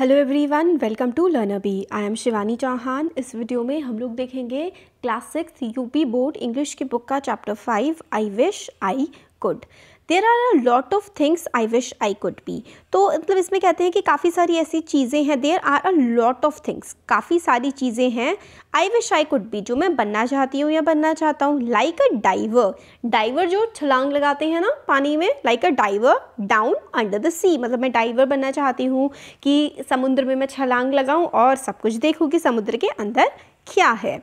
hello everyone welcome to learner B I am Shivani Chauhan इस video में हम लोग देखेंगे class six UP board English की बुक का chapter five I wish I could there are a lot of things I wish I could be तो मतलब इसमें कहते हैं कि काफ़ी सारी ऐसी चीज़ें हैं there are a lot of things काफ़ी सारी चीज़ें हैं I wish I could be जो मैं बनना चाहती हूँ या बनना चाहता हूँ लाइक अ डाइवर डाइवर जो छलांग लगाते हैं ना पानी में like a diver down under the sea मतलब मैं डाइवर बनना चाहती हूँ कि समुद्र में मैं छलांग लगाऊँ और सब कुछ देखूँ कि समुद्र के अंदर क्या है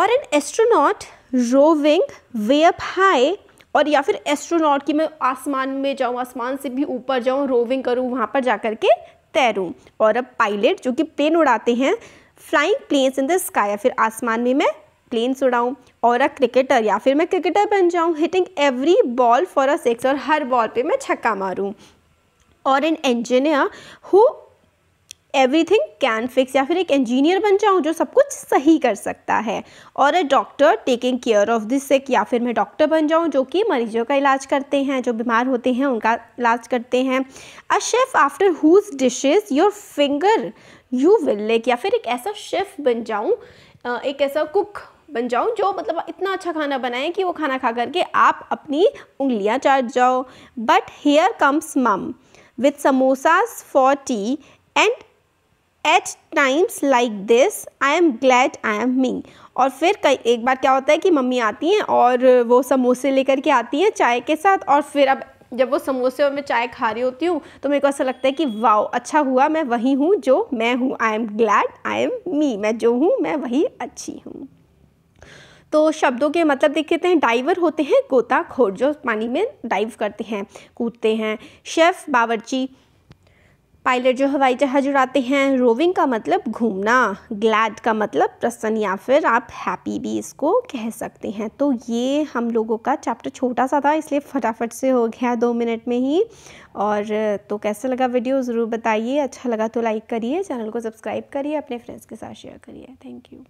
और an astronaut roving way up high और या फिर एस्ट्रोनॉट की मैं आसमान में जाऊँ आसमान से भी ऊपर जाऊँ रोविंग करूँ वहाँ पर जा कर के तैरूँ और अब पायलट जो कि प्लेन उड़ाते हैं flying planes in the sky या फिर आसमान में मैं प्लेन्स उड़ाऊँ और अब क्रिकेटर या फिर मैं क्रिकेटर बन जाऊँ hitting every ball for a six और हर बॉल पे मैं छक्का मारूँ और an engineer who everything can fix या फिर एक इंजीनियर बन जाऊँ जो सब कुछ सही कर सकता है और a doctor taking care of this sick या फिर मैं डॉक्टर बन जाऊँ जो कि मरीजों का इलाज करते हैं जो बीमार होते हैं उनका इलाज करते हैं a chef after whose dishes your finger you will lick या फिर एक ऐसा शेफ़ बन जाऊँ एक ऐसा कुक बन जाऊँ जो मतलब इतना अच्छा खाना बनाए कि वो खाना खा करके आप अपनी उंगलियाँ चाट जाओ but here comes mum with samosas for tea and at times like this I am glad I am me और फिर कई एक बार क्या होता है कि मम्मी आती हैं और वो समोसे लेकर के आती हैं चाय के साथ और फिर अब जब वो समोसे और मैं चाय खा रही होती हूँ तो मेरे को ऐसा लगता है कि वाओ अच्छा हुआ मैं वही हूँ जो मैं हूँ I am glad I am me मैं जो हूँ मैं वही अच्छी हूँ तो शब्दों के मतलब देख लेते हैं डाइवर होते हैं गोताखोर जो पानी में डाइव करते हैं कूदते हैं शेफ़ बावर्ची पायलट जो हवाई जहाज उड़ाते हैं रोविंग का मतलब घूमना ग्लैड का मतलब प्रसन्न या फिर आप हैप्पी भी इसको कह सकते हैं तो ये हम लोगों का चैप्टर छोटा सा था इसलिए फटाफट से हो गया दो मिनट में ही और तो कैसा लगा वीडियो ज़रूर बताइए अच्छा लगा तो लाइक करिए चैनल को सब्सक्राइब करिए अपने फ्रेंड्स के साथ शेयर करिए थैंक यू